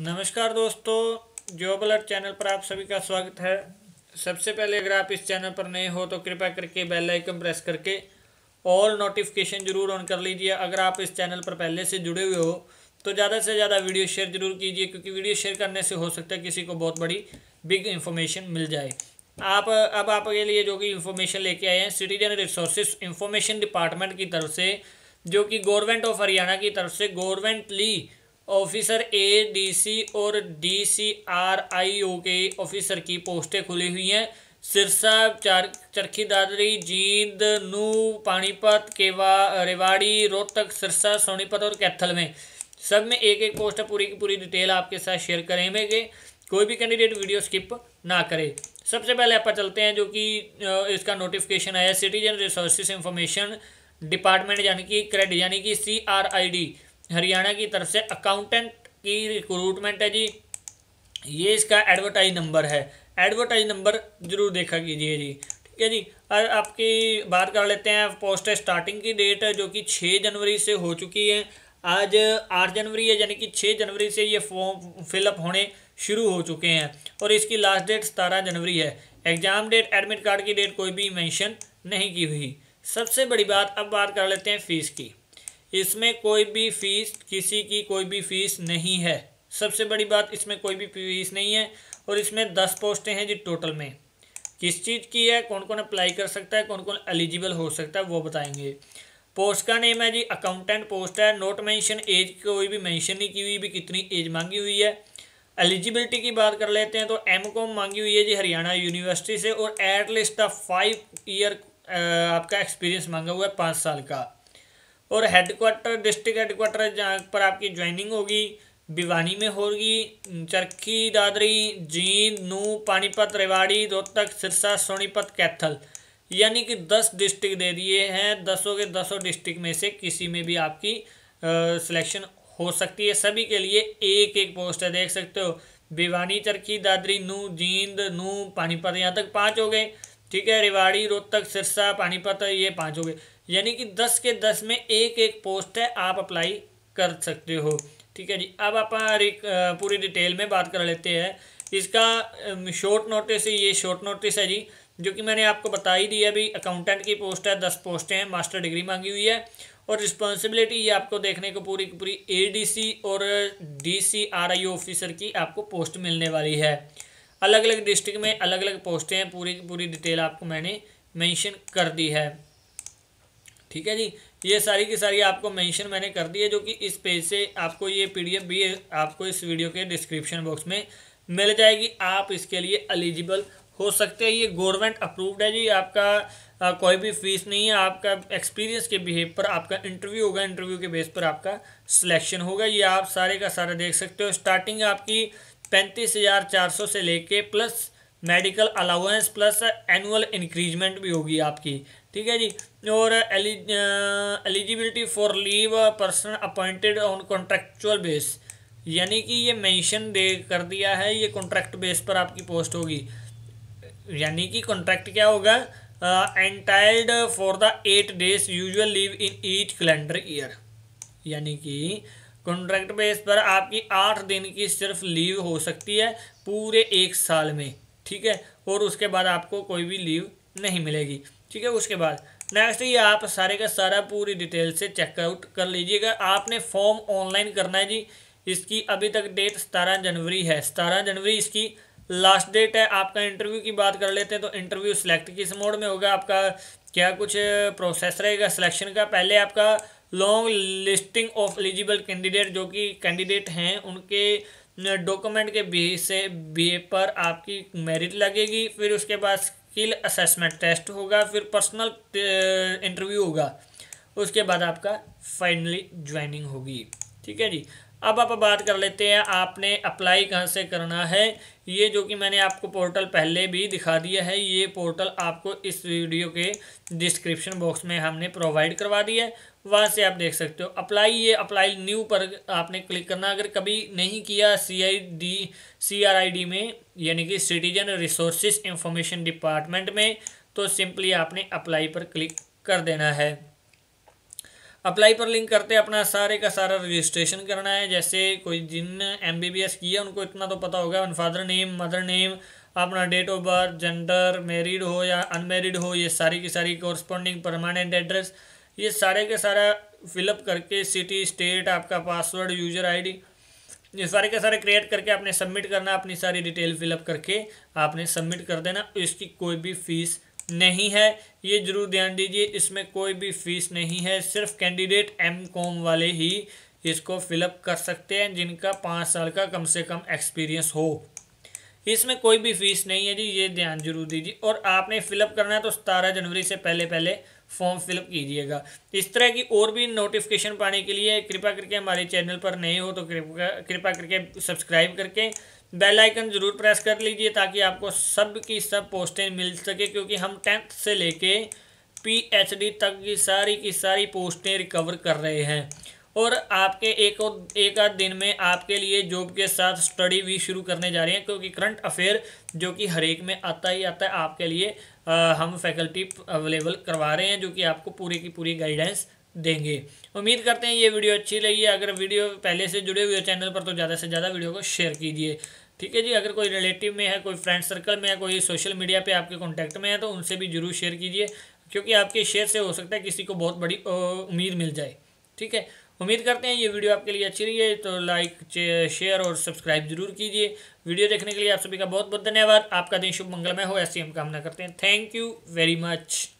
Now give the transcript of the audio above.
नमस्कार दोस्तों job alert channel पर आप सभी का स्वागत है सबसे पहले अगर आप इस चैनल पर नए हो तो कृपया करके बेल आइकन प्रेस करके ऑल नोटिफिकेशन जरूर ऑन कर लीजिए अगर आप इस चैनल पर पहले से जुड़े हुए हो तो ज़्यादा से ज़्यादा वीडियो शेयर जरूर कीजिए क्योंकि वीडियो शेयर करने से हो सकता है किसी को बहुत बड़ी बिग इन्फॉर्मेशन मिल जाए आप अब आपके लिए जो कि इन्फॉर्मेशन लेके आए हैं सिटीजन रिसोर्स इन्फॉर्मेशन डिपार्टमेंट की तरफ से जो कि गवर्नमेंट ऑफ हरियाणा की तरफ से गवर्नमेंटली ऑफिसर ए डीसी और D C R I O के ऑफिसर की पोस्टें खुली हुई हैं सिरसा चार चरखी दादरी जींद नू पानीपत केवा रेवाड़ी रोहतक सिरसा सोनीपत और कैथल में सब में एक एक पोस्ट पूरी की पूरी डिटेल आपके साथ शेयर करेंगे कोई भी कैंडिडेट वीडियो स्किप ना करे सबसे पहले आप चलते हैं जो कि इसका नोटिफिकेशन आया सिटीजन रिसोर्सिस इंफॉर्मेशन डिपार्टमेंट यानी कि क्रेडिट यानी कि C R I D Haryana की तरफ से अकाउंटेंट की रिक्रूटमेंट है जी ये इसका एडवर्टाइज नंबर है एडवर्टाइज नंबर जरूर देखा कीजिए जी ठीक है जी और आपकी बात कर लेते हैं पोस्ट स्टार्टिंग की डेट जो कि छः जनवरी से हो चुकी है आज आठ जनवरी है यानी कि छः जनवरी से ये फॉर्म फिलअप होने शुरू हो चुके हैं और इसकी लास्ट डेट सतारह जनवरी है एग्ज़ाम डेट एडमिट कार्ड की डेट कोई भी मेंशन नहीं की हुई सबसे बड़ी बात अब बात कर लेते हैं फ़ीस की इसमें कोई भी फीस किसी की कोई भी फीस नहीं है सबसे बड़ी बात इसमें कोई भी फीस नहीं है और इसमें दस पोस्टें हैं जी टोटल में किस चीज़ की है कौन कौन अप्लाई कर सकता है कौन कौन एलिजिबल हो सकता है वो बताएंगे पोस्ट का नेम है जी अकाउंटेंट पोस्ट है नोट मेंशन एज कोई भी मेंशन नहीं की हुई भी कितनी एज मांगी हुई है एलिजिबिलिटी की बात कर लेते हैं तो एम कॉम मांगी हुई है जी हरियाणा यूनिवर्सिटी से और एटलीस्ट फाइव ईयर आपका एक्सपीरियंस मांगा हुआ है पाँच साल का और हेडक्वार्टर डिस्ट्रिक्ट हेडक्वार्टर जहाँ पर आपकी ज्वाइनिंग होगी भिवानी में होगी चरखी दादरी जींद नू पानीपत रेवाड़ी रोहतक सिरसा सोनीपत कैथल यानी कि दस डिस्ट्रिक्ट दे दिए हैं दसों के दसों डिस्ट्रिक्ट में से किसी में भी आपकी सिलेक्शन हो सकती है सभी के लिए एक एक पोस्ट है देख सकते हो भिवानी चरखी दादरी नू जींद नू पानीपत यहाँ तक पाँच हो गए ठीक है रिवाड़ी रोहतक सिरसा पानीपत ये पाँच हो गए यानी कि दस के दस में एक एक पोस्ट है आप अप्लाई कर सकते हो ठीक है जी अब आप पूरी डिटेल में बात कर लेते हैं इसका शॉर्ट नोटिस ये शॉर्ट नोटिस है जी जो कि मैंने आपको बता ही दिया अभी अकाउंटेंट की पोस्ट है दस पोस्टें हैं मास्टर डिग्री मांगी हुई है और रिस्पॉन्सिबिलिटी ये आपको देखने को पूरी पूरी एडीसी और डीसीआरआईओ ऑफिसर की आपको पोस्ट मिलने वाली है अलग अलग डिस्ट्रिक्ट में अलग अलग पोस्टें हैं पूरी की पूरी डिटेल आपको मैंने मेंशन कर दी है ठीक है जी ये सारी की सारी आपको मेंशन मैंने कर दी है जो कि इस पेज से आपको ये पीडीएफ भी आपको इस वीडियो के डिस्क्रिप्शन बॉक्स में मिल जाएगी आप इसके लिए एलिजिबल हो सकते हैं ये गवर्नमेंट अप्रूव्ड है जी आपका आ, कोई भी फीस नहीं है आपका एक्सपीरियंस के बिहेव पर आपका इंटरव्यू होगा इंटरव्यू के बेस पर आपका सिलेक्शन होगा ये आप सारे का सारा देख सकते हो स्टार्टिंग आपकी पैंतीस हज़ार चार सौ से लेके plus medical allowance plus annual increment भी होगी आपकी ठीक है जी और eligibility for leave person appointed on contractual base यानी कि ये मेंशन दे कर दिया है ये कॉन्ट्रैक्ट बेस पर आपकी पोस्ट होगी यानी कि कॉन्ट्रैक्ट क्या होगा entitled for the eight days usual leave in each calendar year यानी कि कॉन्ट्रैक्ट बेस पर आपकी आठ दिन की सिर्फ लीव हो सकती है पूरे एक साल में ठीक है और उसके बाद आपको कोई भी लीव नहीं मिलेगी ठीक है उसके बाद नेक्स्ट ये आप सारे का सारा पूरी डिटेल से चेकआउट कर लीजिएगा आपने फॉर्म ऑनलाइन करना है जी इसकी अभी तक डेट सतारह जनवरी है सतारह जनवरी इसकी लास्ट डेट है आपका इंटरव्यू की बात कर लेते हैं तो इंटरव्यू सिलेक्ट किस मोड में होगा आपका क्या कुछ प्रोसेस रहेगा सिलेक्शन का पहले आपका long listing of eligible candidate जो कि कैंडिडेट हैं उनके डॉक्यूमेंट के बी से बी पर आपकी मेरिट लगेगी फिर उसके बाद स्किल असेसमेंट टेस्ट होगा फिर पर्सनल इंटरव्यू होगा उसके बाद आपका फाइनली ज्वाइनिंग होगी ठीक है जी अब आप बात कर लेते हैं आपने अप्लाई कहाँ से करना है ये जो कि मैंने आपको पोर्टल पहले भी दिखा दिया है ये पोर्टल आपको इस वीडियो के डिस्क्रिप्शन बॉक्स में हमने प्रोवाइड करवा दिया है वहाँ से आप देख सकते हो अप्लाई ये अप्लाई न्यू पर आपने क्लिक करना अगर कभी नहीं किया C I D C R I D में यानी कि सिटीजन रिसोर्स इंफॉर्मेशन डिपार्टमेंट में तो सिंपली आपने अप्लाई पर क्लिक कर देना है अप्लाई पर लिंक करते अपना सारे का सारा रजिस्ट्रेशन करना है जैसे कोई जिन एम बी बी एस किया उनको इतना तो पता होगा फादर नेम मदर नेम अपना date of birth gender married हो या अनमेरिड हो ये सारी की सारी कॉरस्पॉन्डिंग परमानेंट एड्रेस ये सारे के सारा फिलअप करके सिटी स्टेट आपका पासवर्ड यूजर आईडी ये सारे के सारे क्रिएट करके आपने सबमिट करना अपनी सारी डिटेल फिलअप करके आपने सबमिट कर देना इसकी कोई भी फीस नहीं है ये जरूर ध्यान दीजिए इसमें कोई भी फीस नहीं है सिर्फ कैंडिडेट एम कॉम वाले ही इसको फिलअप कर सकते हैं जिनका पाँच साल का कम से कम एक्सपीरियंस हो इसमें कोई भी फीस नहीं है जी ये ध्यान जरूर दीजिए और आपने फिलअप करना है तो सतारह जनवरी से पहले पहले फॉर्म फिलअप कीजिएगा इस तरह की और भी नोटिफिकेशन पाने के लिए कृपा करके हमारे चैनल पर नए हो तो कृपा कृपा करके सब्सक्राइब करके बेल आइकन ज़रूर प्रेस कर लीजिए ताकि आपको सब की सब पोस्टें मिल सके क्योंकि हम टेंथ से लेके पीएचडी तक की सारी की सारी पोस्टें रिकवर कर रहे हैं और आपके एक और एक आध दिन में आपके लिए जॉब के साथ स्टडी भी शुरू करने जा रहे हैं क्योंकि करंट अफेयर जो कि हर एक में आता ही आता है आपके लिए आ, हम फैकल्टी अवेलेबल करवा रहे हैं जो कि आपको पूरी की पूरी गाइडेंस देंगे उम्मीद करते हैं ये वीडियो अच्छी लगी अगर वीडियो पहले से जुड़े हुए चैनल पर तो ज़्यादा से ज़्यादा वीडियो को शेयर कीजिए ठीक है जी अगर कोई रिलेटिव में है कोई फ्रेंड सर्कल में है कोई सोशल मीडिया पे आपके कांटेक्ट में है तो उनसे भी जरूर शेयर कीजिए क्योंकि आपके शेयर से हो सकता है किसी को बहुत बड़ी उम्मीद मिल जाए ठीक है उम्मीद करते हैं ये वीडियो आपके लिए अच्छी रही है तो लाइक शेयर और सब्सक्राइब जरूर कीजिए वीडियो देखने के लिए आप सभी का बहुत बहुत धन्यवाद आपका दिन शुभ मंगलमय हो ऐसी हम कामना करते हैं थैंक यू वेरी मच